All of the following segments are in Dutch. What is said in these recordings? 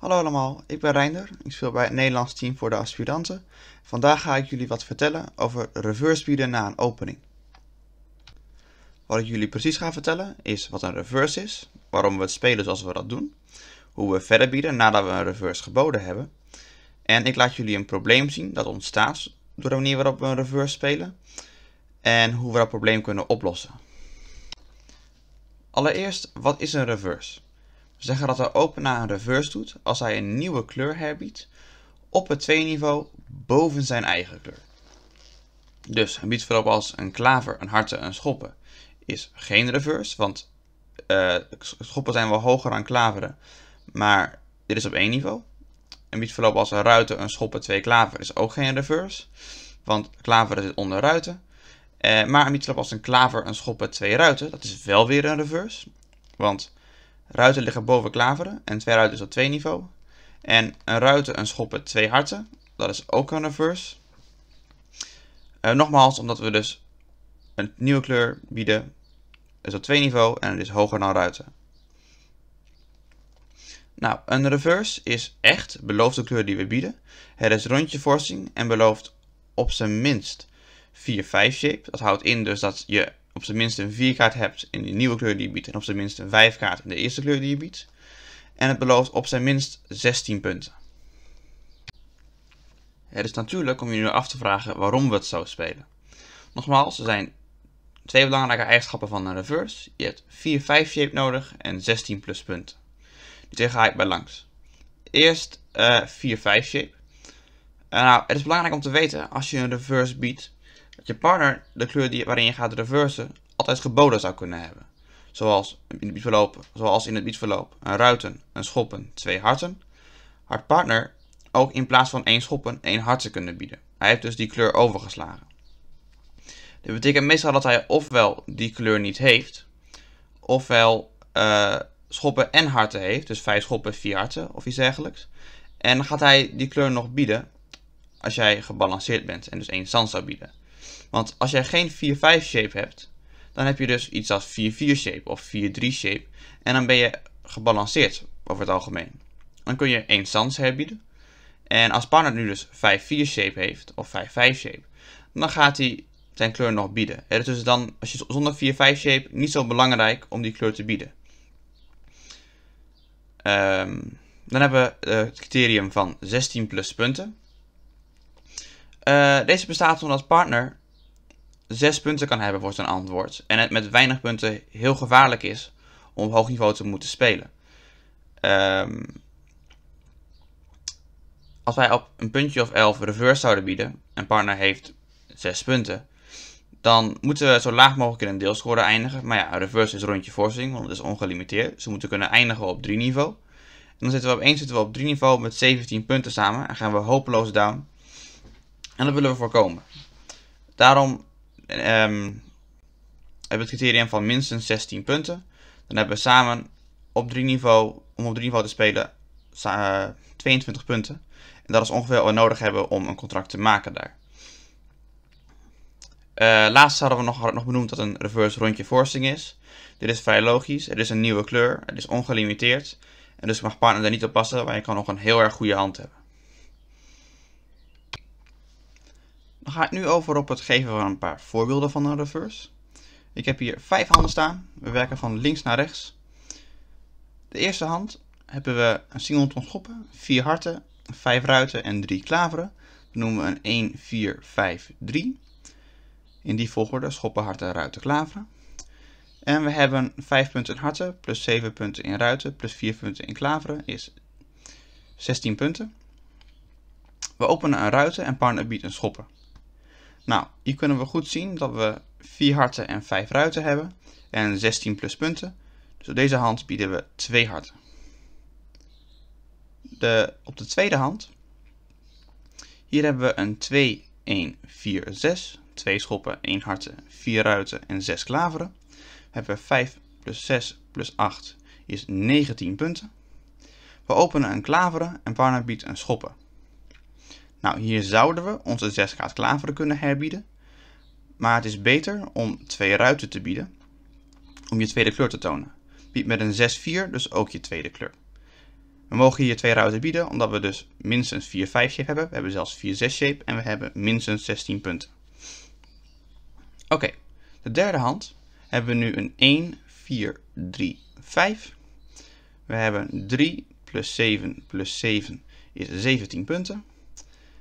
Hallo allemaal, ik ben Reinder. Ik speel bij het Nederlands team voor de aspiranten. Vandaag ga ik jullie wat vertellen over reverse bieden na een opening. Wat ik jullie precies ga vertellen is wat een reverse is, waarom we het spelen zoals we dat doen, hoe we verder bieden nadat we een reverse geboden hebben. En ik laat jullie een probleem zien dat ontstaat door de manier waarop we een reverse spelen en hoe we dat probleem kunnen oplossen. Allereerst, wat is een reverse? zeggen dat open openaar een reverse doet als hij een nieuwe kleur herbiedt op het tweede niveau boven zijn eigen kleur. Dus een biedt als een klaver, een harten, een schoppen is geen reverse, want eh, schoppen zijn wel hoger dan klaveren, maar dit is op één niveau. Een biedt als een ruiten, een schoppen, twee klaveren is ook geen reverse, want klaveren zit onder ruiten. Eh, maar een biedt als een klaver, een schoppen, twee ruiten, dat is wel weer een reverse, want Ruiten liggen boven klaveren en twee ruiten is op twee niveau. En een ruiten, een schoppen, twee harten. Dat is ook een reverse. Eh, nogmaals, omdat we dus een nieuwe kleur bieden, is op twee niveau en het is hoger dan ruiten. Nou, een reverse is echt, beloofde de kleur die we bieden. Het is rondje en belooft op zijn minst 4-5 shape. Dat houdt in dus dat je op zijn minst een 4 kaart hebt in de nieuwe kleur die je biedt en op zijn minst een 5 kaart in de eerste kleur die je biedt. En het belooft op zijn minst 16 punten. Het is natuurlijk om je nu af te vragen waarom we het zo spelen. Nogmaals, er zijn twee belangrijke eigenschappen van een reverse. Je hebt 4-5 shape nodig en 16 punten. Die twee ga ik bij langs. Eerst uh, 4-5 shape. nou, het is belangrijk om te weten, als je een reverse biedt, dat je partner de kleur die, waarin je gaat reversen altijd geboden zou kunnen hebben. Zoals in het biedverloop, zoals in het biedverloop een ruiten, een schoppen, twee harten. haar partner ook in plaats van één schoppen één hart kunnen bieden. Hij heeft dus die kleur overgeslagen. Dit betekent meestal dat hij ofwel die kleur niet heeft, ofwel eh, schoppen en harten heeft. Dus vijf schoppen, vier harten of iets dergelijks. En gaat hij die kleur nog bieden als jij gebalanceerd bent en dus één stand zou bieden. Want als jij geen 4-5 shape hebt, dan heb je dus iets als 4-4 shape of 4-3 shape. En dan ben je gebalanceerd over het algemeen. Dan kun je één sans herbieden. En als partner nu dus 5-4 shape heeft of 5-5 shape, dan gaat hij zijn kleur nog bieden. Dus het is dus dan, als je zonder 4-5 shape, niet zo belangrijk om die kleur te bieden. Um, dan hebben we het criterium van 16 plus punten. Uh, deze bestaat omdat partner zes punten kan hebben voor zijn antwoord. En het met weinig punten heel gevaarlijk is om op hoog niveau te moeten spelen. Um, als wij op een puntje of 11 reverse zouden bieden, en partner heeft 6 punten, dan moeten we zo laag mogelijk in een deelscore eindigen. Maar ja, reverse is rondje forcing, want het is ongelimiteerd. Ze moeten kunnen eindigen op 3 niveau. En dan zitten we opeens zitten we op 3 niveau met 17 punten samen en gaan we hopeloos down. En dat willen we voorkomen. Daarom um, hebben het criterium van minstens 16 punten. Dan hebben we samen op drie niveau, om op drie niveau te spelen, 22 eh, punten. En dat is ongeveer wat we nodig hebben om een contract te maken daar. Uh, laatst hadden we nog, nog benoemd dat een reverse rondje forcing is. Dit is vrij logisch. Het is een nieuwe kleur. Het is ongelimiteerd. En dus mag partner daar niet op passen, maar je kan nog een heel erg goede hand hebben. Dan ga ik nu over op het geven van een paar voorbeelden van een reverse. Ik heb hier vijf handen staan. We werken van links naar rechts. De eerste hand hebben we een singleton schoppen, vier harten, vijf ruiten en drie klaveren. Dat noemen we een 1, 4, 5, 3. In die volgorde schoppen, harten, ruiten, klaveren. En we hebben 5 punten in harten, plus 7 punten in ruiten, plus 4 punten in klaveren, is 16 punten. We openen een ruiten en partner biedt een schoppen. Nou, hier kunnen we goed zien dat we 4 harten en 5 ruiten hebben en 16 plus punten. Dus op deze hand bieden we 2 harten. De, op de tweede hand, hier hebben we een 2, 1, 4, 6. 2 schoppen, 1 harten, 4 ruiten en 6 klaveren. We hebben 5 plus 6 plus 8 is 19 punten. We openen een klaveren en partner biedt een schoppen. Nou, hier zouden we onze 6 graad klaveren kunnen herbieden. Maar het is beter om twee ruiten te bieden om je tweede kleur te tonen. Bied met een 6-4 dus ook je tweede kleur. We mogen hier twee ruiten bieden omdat we dus minstens 4-5 shape hebben. We hebben zelfs 4-6 shape en we hebben minstens 16 punten. Oké, de derde hand hebben we nu een 1, 4, 3, 5. We hebben 3 plus 7 plus 7 is 17 punten.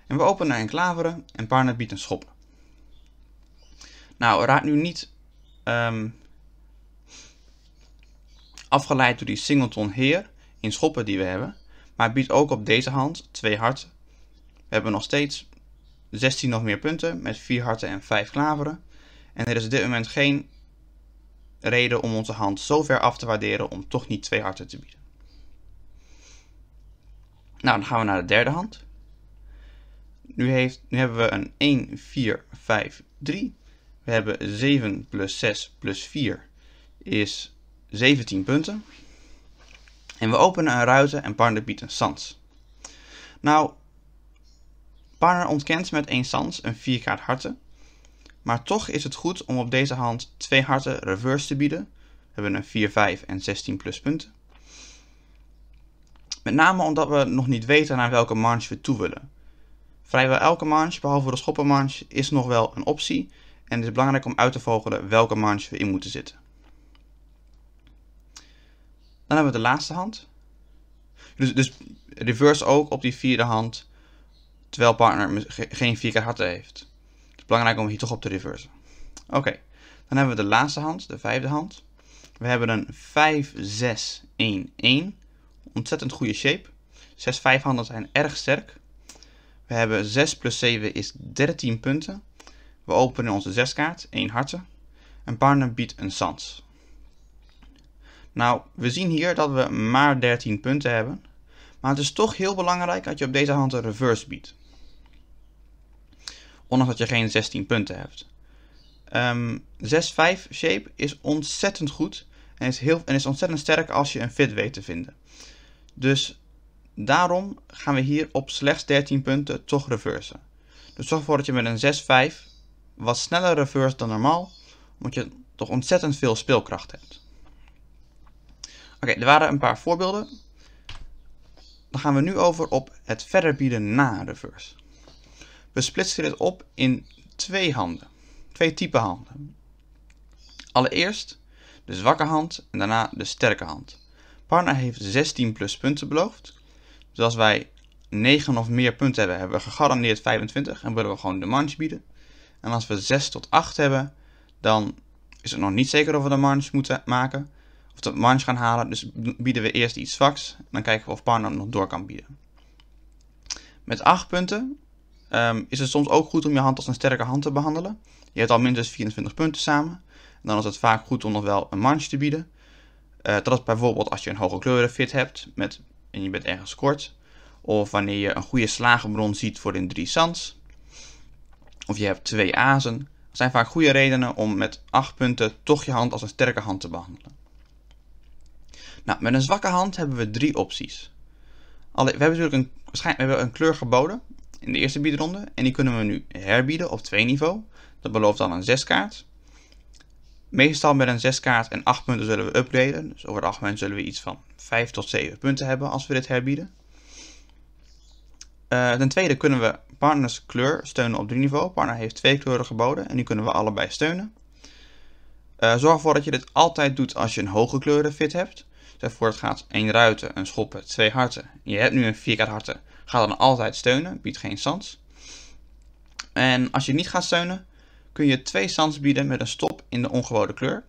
En we openen een klaveren en partner biedt een schop. Nou, raad nu niet ehm, afgeleid door die singleton heer in schoppen die we hebben. Maar biedt ook op deze hand twee harten. We hebben nog steeds 16 nog meer punten met 4 harten en 5 klaveren. En er is op dit moment geen reden om onze hand zo ver af te waarderen om toch niet twee harten te bieden. Nou, dan gaan we naar de derde hand. Nu, heeft, hebben we een 1, 4, 5, 3. We hebben 7 plus 6 plus 4 is 17 punten. En we openen een ruimte en partner biedt een sans. Nou, partner ontkent met 1 sans een vierkaart harten. Maar toch is het goed om op deze hand twee harten reverse te bieden. We hebben een 4, 5 en 16 plus punten, Met name omdat we nog niet weten naar welke marge we toe willen. Vrijwel elke manche, behalve de schoppenmanche, is nog wel een optie en het is belangrijk om uit te vogelen welke manche we in moeten zitten. Dan hebben we de laatste hand. Dus, dus reverse ook op die vierde hand, terwijl partner geen vier keer harten heeft. Het is belangrijk om hier toch op te reversen. Oké, dan hebben we de laatste hand, de vijfde hand. We hebben een 5-6-1-1. Ontzettend goede shape. 6-5 handen zijn erg sterk. We hebben 6 plus 7 is 13 punten. We openen onze 6 kaart, 1 harten. Een partner biedt een sans. Nou, we zien hier dat we maar 13 punten hebben. Maar het is toch heel belangrijk dat je op deze hand een reverse biedt. Ondanks dat je geen 16 punten hebt. Um, ehm, 6-5 shape is ontzettend goed. En is, heel, en is ontzettend sterk als je een fit weet te vinden. Dus Daarom gaan we hier op slechts 13 punten toch reversen. Dus zorg ervoor dat je met een 6-5 wat sneller reverse dan normaal, omdat je toch ontzettend veel speelkracht hebt. Oké, er waren een paar voorbeelden. Dan gaan we nu over op het verder bieden na reverse. We splitsen dit op in twee handen, twee type handen. Allereerst de zwakke hand en daarna de sterke hand. Partner heeft 16 plus punten beloofd. Dus als wij 9 of meer punten hebben, hebben we gegarandeerd 25 en willen we gewoon de manche bieden. En als we 6 tot 8 hebben, dan is het nog niet zeker of we de manche moeten maken. Of de manche gaan halen, dus bieden we eerst iets zwaks. En dan kijken we of partner nog door kan bieden. Met 8 punten ehm, is het soms ook goed om je hand als een sterke hand te behandelen. Je hebt al minstens 24 punten samen. dan is het vaak goed om nog wel een manche te bieden. Uh, dat is bijvoorbeeld als je een hoge kleurenfit hebt met en je bent ergens kort. Of wanneer je een goede slagenbron ziet voor een drie sans. Of je hebt twee azen. Dat zijn vaak goede redenen om met acht punten toch je hand als een sterke hand te behandelen. Nou, met een zwakke hand hebben we drie opties. we hebben natuurlijk een, we hebben een kleur geboden in de eerste biedronde. En die kunnen we nu herbieden op 2 niveau. Dat belooft dan een zes kaart. Meestal met een 6 kaart en 8 punten zullen we upgraden. Dus over het algemeen zullen we iets van 5 tot 7 punten hebben als we dit herbieden. Eh, ten tweede kunnen we partners kleur steunen op 3 niveau. Partner heeft twee kleuren geboden en die kunnen we allebei steunen. Eh, zorg ervoor dat je dit altijd doet als je een hoge kleuren fit hebt. Stel voor het gaat 1 ruiten, een schoppen, 2 harten. Je hebt nu een 4 kaart harten. Ga dan altijd steunen, biedt geen sans. En als je niet gaat steunen, kun je twee zands bieden met een stop in de ongewone kleur.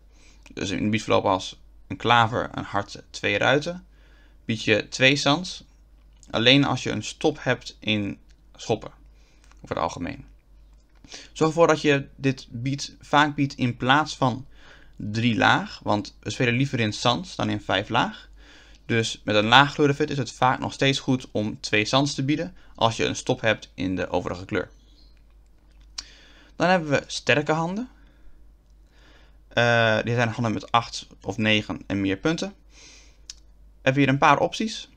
Dus in het biedverloop als een klaver, een hart, twee ruiten, bied je twee sands Alleen als je een stop hebt in schoppen, over het algemeen. Zorg ervoor dat je dit biedt, vaak biedt in plaats van drie laag, want we spelen liever in sans dan in vijf laag. Dus met een laag is het vaak nog steeds goed om twee sans te bieden als je een stop hebt in de overige kleur. Dan hebben we sterke handen. Uh, eh, dit zijn handen met 8 of 9 en meer punten. Hebben hier een paar opties.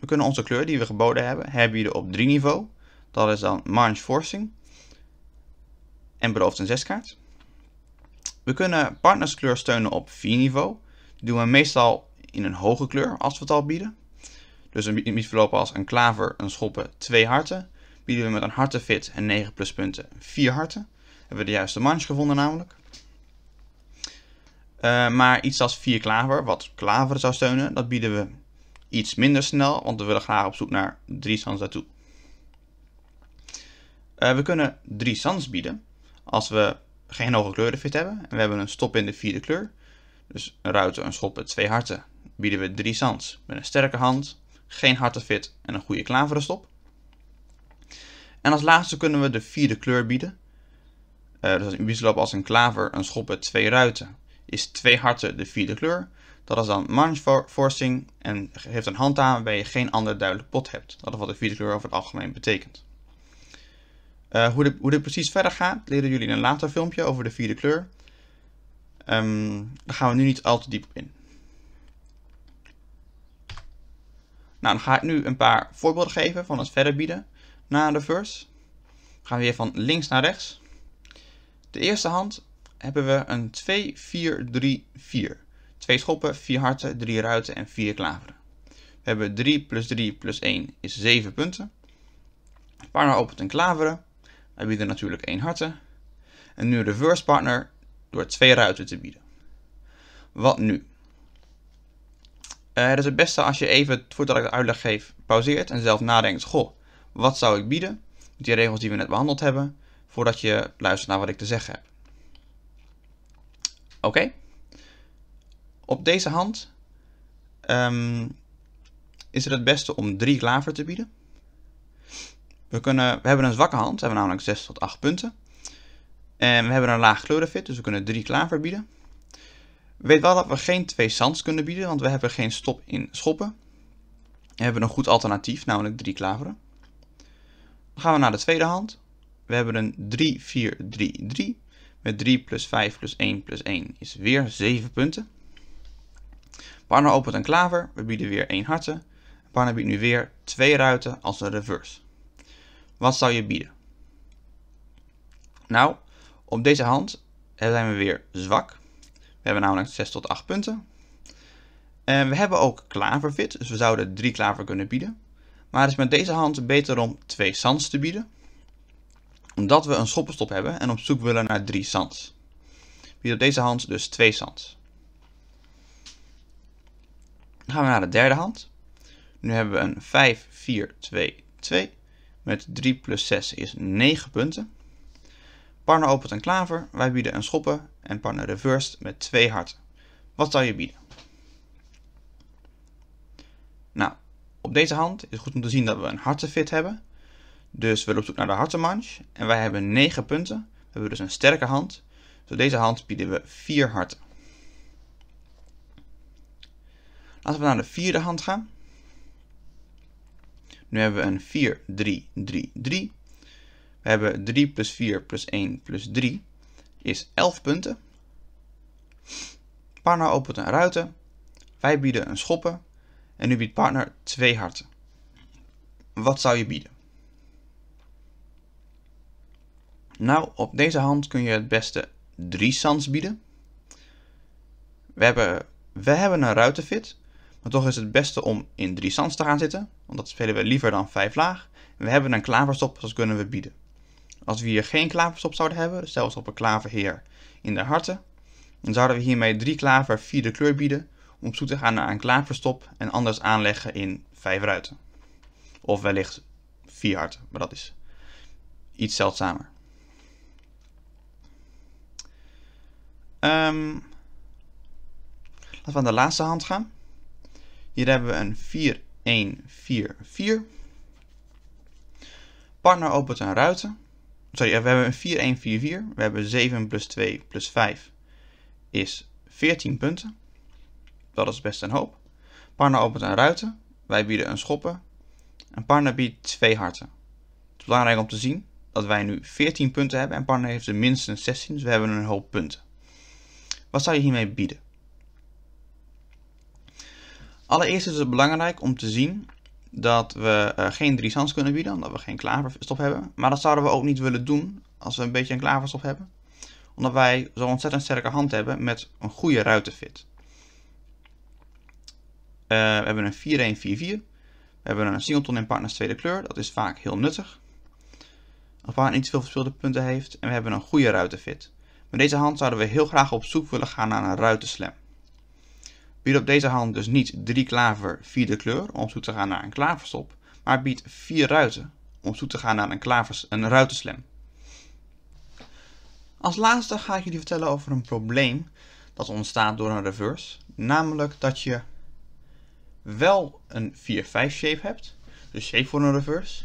We kunnen onze kleur die we geboden hebben, herbieden op 3 niveau. Dat is dan March Forcing. En belooft een zeskaart. kaart. We kunnen partnerskleur steunen op 4 niveau. Die doen we meestal in een hoge kleur als we het al bieden. Dus een bied verlopen als een klaver, een schoppen, 2 harten. Bieden we met een hartenfit en 9 plus punten, 4 harten hebben we de juiste manche gevonden namelijk. Eh, maar iets als 4 klaver, wat klaver zou steunen, dat bieden we iets minder snel, want we willen graag op zoek naar 3 sans daartoe. Eh, we kunnen 3 sans bieden als we geen hoge kleurenfit hebben en we hebben een stop in de vierde kleur. Dus een ruiter, een schop met twee harten bieden we 3 sans met een sterke hand, geen hartenfit fit en een goede klaveren stop. En als laatste kunnen we de vierde kleur bieden eh, dus een biesloop als een klaver, een schop met twee ruiten. Is twee harten de vierde kleur? Dat is dan forcing en geeft een hand aan waarbij je geen ander duidelijk pot hebt. Dat is wat de vierde kleur over het algemeen betekent. Eh, hoe, dit, hoe dit precies verder gaat, leren jullie in een later filmpje over de vierde kleur. Ehm, daar gaan we nu niet al te diep op in. Nou, dan ga ik nu een paar voorbeelden geven van het verder bieden na de verse. Dan gaan we weer van links naar rechts. De eerste hand hebben we een 2-4-3-4. Twee schoppen, vier harten, drie ruiten en vier klaveren. We hebben 3 plus 3 plus 1 is 7 punten. Partner opent een klaveren. Wij bieden natuurlijk één harten. En nu reverse partner door twee ruiten te bieden. Wat nu? Uh, eh, het is het beste als je even, voordat ik de uitleg geef, pauzeert en zelf nadenkt. Goh, wat zou ik bieden? Met die regels die we net behandeld hebben voordat je luistert naar wat ik te zeggen heb. Oké? Op deze hand ehm, is het het beste om drie klaver te bieden. We, kunnen, we hebben een zwakke hand, we hebben namelijk 6 tot 8 punten. En we hebben een laag kleurenfit, dus we kunnen drie klaver bieden. Weet wel dat we geen twee zands kunnen bieden, want we hebben geen stop in schoppen. We hebben een goed alternatief, namelijk drie klaveren. Dan gaan we naar de tweede hand. We hebben een 3, 4, 3, 3. Met 3 plus 5 plus 1 plus 1 is weer 7 punten. Parna opent een klaver, we bieden weer 1 harten. Parna biedt nu weer 2 ruiten als een reverse. Wat zou je bieden? Nou, op deze hand zijn we weer zwak. We hebben namelijk 6 tot 8 punten. En we hebben ook klaverfit, dus we zouden 3 klaver kunnen bieden. Maar het is met deze hand beter om 2 sans te bieden omdat we een schoppenstop hebben en op zoek willen naar 3 sans. Wie op deze hand dus 2 sans. Dan gaan we naar de derde hand. Nu hebben we een 5, 4, 2, 2. Met 3 plus 6 is 9 punten. Partner opent een klaver, wij bieden een schoppen en partner reversed met 2 harten. Wat zou je bieden? Nou, op deze hand is het goed om te zien dat we een hartenfit hebben. Dus we lopen op naar de hartenmanche. En wij hebben 9 punten. We hebben dus een sterke hand. Dus deze hand bieden we 4 harten. Laten we naar de vierde hand gaan. Nu hebben we een 4, 3, 3, 3. We hebben 3 plus 4 plus 1 plus 3 is 11 punten. Partner opent een ruiten. Wij bieden een schoppen. En nu biedt partner 2 harten. Wat zou je bieden? Nou, op deze hand kun je het beste drie sans bieden. We hebben, we hebben een ruitenfit, maar toch is het beste om in drie sans te gaan zitten, want dat spelen we liever dan vijf laag. We hebben een klaverstop, dus dat kunnen we bieden. Als we hier geen klaverstop zouden hebben, zelfs op een klaverheer in de harten, dan zouden we hiermee drie klaver vierde kleur bieden om zo te gaan naar een klaverstop en anders aanleggen in vijf ruiten. Of wellicht vier harten, maar dat is iets zeldzamer. Um, laten we aan de laatste hand gaan. Hier hebben we een 4, 4, 1, 4. Partner opent een ruiten. Sorry, we hebben een 4, 4, 1, 4. We hebben 7 plus 2 plus 5 is 14 punten. Dat is best een hoop. Partner opent een ruiten. Wij bieden een schoppen. En partner biedt twee harten. Het is belangrijk om te zien dat wij nu 14 punten hebben en partner heeft er minstens 16, dus we hebben een hoop punten. Wat zou je hiermee bieden? Allereerst is het belangrijk om te zien dat we uh, geen driesans kunnen bieden, omdat we geen klaverstof hebben. Maar dat zouden we ook niet willen doen als we een beetje een klaverstof hebben. Omdat wij zo'n ontzettend sterke hand hebben met een goede ruitenfit. Eh, we hebben een 4-1-4-4. We hebben een singleton in partners tweede kleur. Dat is vaak heel nuttig. Als paar niet veel verspilde punten heeft. En we hebben een goede ruitenfit. Met deze hand zouden we heel graag op zoek willen gaan naar een ruitenslam. Biedt op deze hand dus niet 3 klaver, 4 kleur om op zoek te gaan naar een klaverstop, maar biedt 4 ruiten om op zoek te gaan naar een, klavers, een ruitenslam. Als laatste ga ik jullie vertellen over een probleem dat ontstaat door een reverse. Namelijk dat je wel een 4-5 shape hebt, dus shape voor een reverse,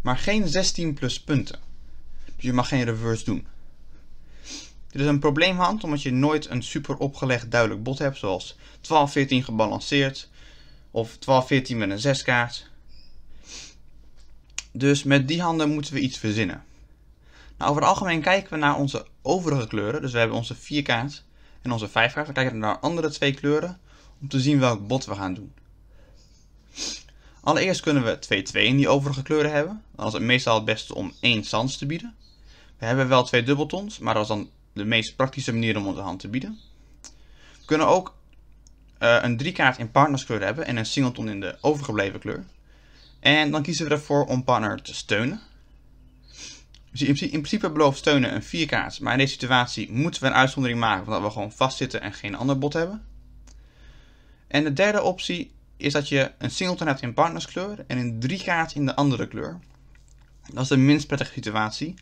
maar geen 16 plus punten. Dus je mag geen reverse doen. Dit is een probleemhand omdat je nooit een super opgelegd duidelijk bot hebt zoals 12-14 gebalanceerd of 12-14 met een 6 kaart. Dus met die handen moeten we iets verzinnen. Nou, over het algemeen kijken we naar onze overige kleuren. Dus we hebben onze 4 kaart en onze 5 kaart. We kijken naar andere twee kleuren om te zien welk bot we gaan doen. Allereerst kunnen we 2-2 in die overige kleuren hebben. Dan is het meestal het beste om één sans te bieden. We hebben wel twee dubbeltons, maar als dan de meest praktische manier om onze hand te bieden. We kunnen ook uh, een driekaart in partnerskleur hebben en een singleton in de overgebleven kleur. En dan kiezen we ervoor om partner te steunen. in principe belooft steunen een vierkaart, maar in deze situatie moeten we een uitzondering maken omdat we gewoon vastzitten en geen ander bot hebben. En de derde optie is dat je een singleton hebt in partnerskleur en een driekaart in de andere kleur. Dat is de minst prettige situatie.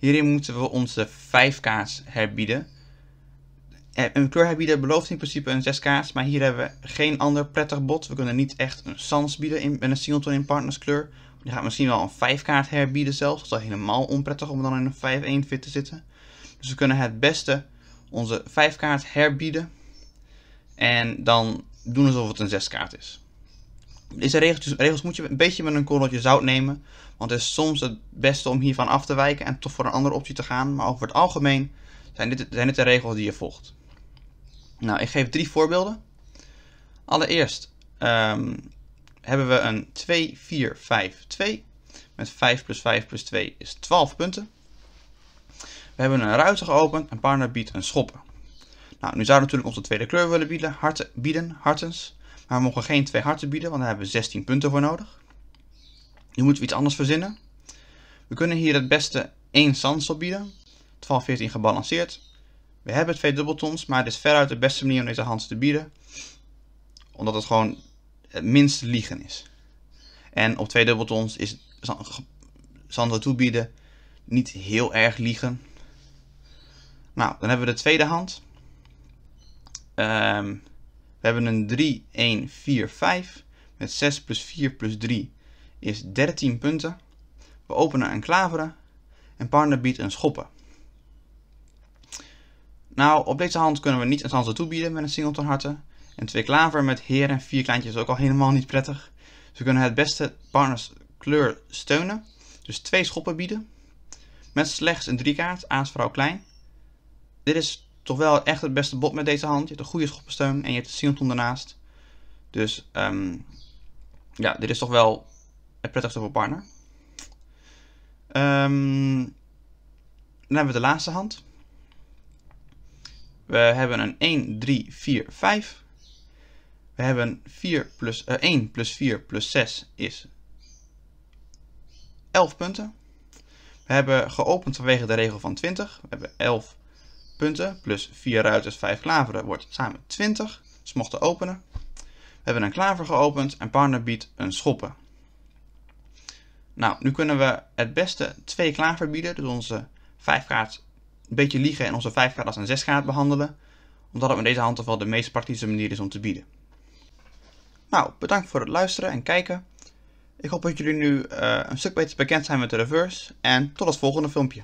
Hierin moeten we onze 5K's herbieden. Eh, een kleur herbieden belooft in principe een 6K's, maar hier hebben we geen ander prettig bot. We kunnen niet echt een sans bieden in, met een singleton in partnerskleur. Die gaat misschien wel een 5-kaart herbieden zelfs. Dat is helemaal onprettig om dan in een 5-1 fit te zitten. Dus we kunnen het beste onze 5-kaart herbieden. En dan doen alsof het een 6-kaart is deze regels, regels moet je een beetje met een korreltje zout nemen. Want het is soms het beste om hiervan af te wijken en toch voor een andere optie te gaan. Maar over het algemeen zijn dit, zijn dit de regels die je volgt. Nou, ik geef drie voorbeelden. Allereerst um, hebben we een 2, 4, 5, 2. Met 5 plus 5 plus 2 is 12 punten. We hebben een ruiter geopend en partner biedt een schoppen. Nou, nu zou we natuurlijk onze tweede kleur willen bieden, harten, bieden hartens. Maar we mogen geen twee harten bieden, want daar hebben we 16 punten voor nodig. Nu moeten we iets anders verzinnen. We kunnen hier het beste 1 zandsel bieden. 12, 14 gebalanceerd. We hebben twee dubbeltons, maar het is veruit de beste manier om deze hand te bieden. Omdat het gewoon het minst liegen is. En op twee dubbeltons is zand toebieden niet heel erg liegen. Nou, dan hebben we de tweede hand. Ehm. We hebben een 3, 1, 4, 5. Met 6 plus 4 plus 3 is 13 punten. We openen een klaveren en partner biedt een schoppen. Nou, op deze hand kunnen we niet een zanse toebieden met een singleton harten. En twee klaveren met heer en vier kleintjes is ook al helemaal niet prettig. Dus we kunnen het beste partners kleur steunen. Dus twee schoppen bieden. Met slechts een driekaart, aas, vrouw, klein. Dit is toch wel echt het beste bot met deze hand. Je hebt een goede schoppensteun en je hebt de Sinoton daarnaast. Dus um, ja, dit is toch wel het prettigste voor partner. Um, dan hebben we de laatste hand. We hebben een 1, 3, 4, 5. We hebben 4 1 plus 4 eh, plus 6 is 11 punten. We hebben geopend vanwege de regel van 20. We hebben 11 punten plus 4 ruiters, 5 klaveren wordt samen 20. Ze dus mochten openen. We hebben een klaver geopend en partner biedt een schoppen. Nou, nu kunnen we het beste twee klaver bieden, dus onze 5 kaart een beetje liegen en onze 5 kaart als een 6 kaart behandelen, omdat het met deze hand wel de meest praktische manier is om te bieden. Nou, bedankt voor het luisteren en kijken. Ik hoop dat jullie nu eh, een stuk beter bekend zijn met de reverse en tot het volgende filmpje.